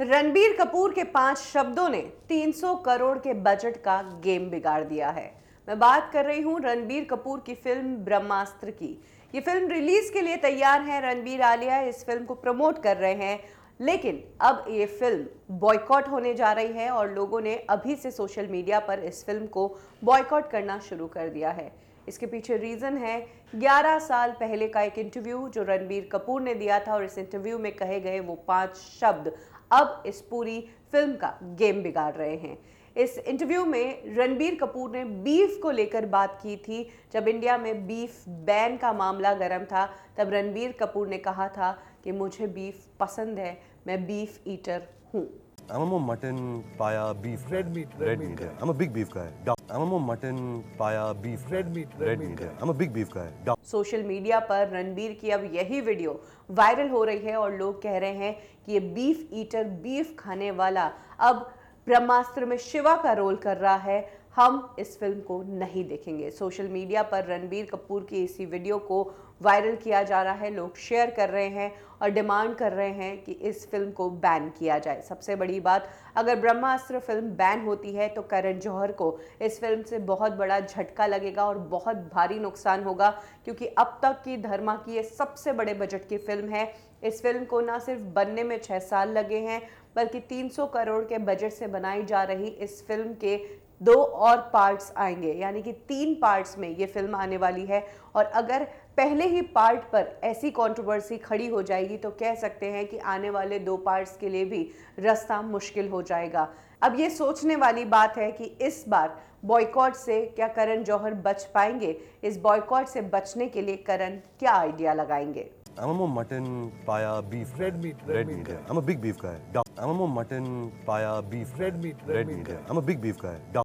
रणबीर कपूर के पांच शब्दों ने 300 करोड़ के बजट का गेम बिगाड़ दिया है मैं बात कर रही हूं रणबीर कपूर की फिल्म ब्रह्मास्त्र की ये फिल्म रिलीज के लिए तैयार है रणबीर आलिया इस फिल्म को प्रमोट कर रहे हैं लेकिन अब ये फिल्म बॉयकॉट होने जा रही है और लोगों ने अभी से सोशल मीडिया पर इस फिल्म को बॉयकॉट करना शुरू कर दिया है इसके पीछे रीज़न है 11 साल पहले का एक इंटरव्यू जो रणबीर कपूर ने दिया था और इस इंटरव्यू में कहे गए वो पांच शब्द अब इस पूरी फिल्म का गेम बिगाड़ रहे हैं इस इंटरव्यू में रणबीर कपूर ने बीफ को लेकर बात की थी जब इंडिया में बीफ बैन का मामला गर्म था तब रणबीर कपूर ने कहा था कि मुझे बीफ पसंद है मैं बीफ ईटर हूँ I'm a more mutton, paya, beef. Red guy. meat. Red, red meat. meat yeah. I'm a big beef guy. I'm a more mutton, paya, beef. Red guy. meat. Red, red meat. meat yeah. I'm a big beef guy. Social media पर रणबीर की अब यही video viral हो रही है और लोग कह रहे हैं कि ये बीफ ईटर बीफ खाने वाला अब ब्रह्मास्त्र में शिवा का रोल कर रहा है हम इस फिल्म को नहीं देखेंगे सोशल मीडिया पर रणबीर कपूर की इसी वीडियो को वायरल किया जा रहा है लोग शेयर कर रहे हैं और डिमांड कर रहे हैं कि इस फिल्म को बैन किया जाए सबसे बड़ी बात अगर ब्रह्मास्त्र फिल्म बैन होती है तो करण जौहर को इस फिल्म से बहुत बड़ा झटका लगेगा और बहुत भारी नुकसान होगा क्योंकि अब तक की धर्मा की ये सबसे बड़े बजट की फिल्म है इस फिल्म को ना सिर्फ बनने में छः साल लगे हैं बल्कि 300 करोड़ के बजट से बनाई जा रही इस फिल्म के दो और पार्ट्स आएंगे यानी कि तीन पार्ट्स में ये फिल्म आने वाली है और अगर पहले ही पार्ट पर ऐसी कंट्रोवर्सी खड़ी हो जाएगी तो कह सकते हैं कि आने वाले दो पार्ट्स के लिए भी रास्ता मुश्किल हो जाएगा अब ये सोचने वाली बात है कि इस बार बॉयकॉट से क्या करण जौहर बच पाएंगे इस बॉयकॉट से बचने के लिए करण क्या आइडिया लगाएंगे I'm a more mutton, paya, beef. Red guy. meat, red, red meat. meat yeah. I'm a big beef guy. Duck. I'm a more mutton, paya, beef. Red guy. meat, red, red meat. meat yeah. I'm a big beef guy. Duck.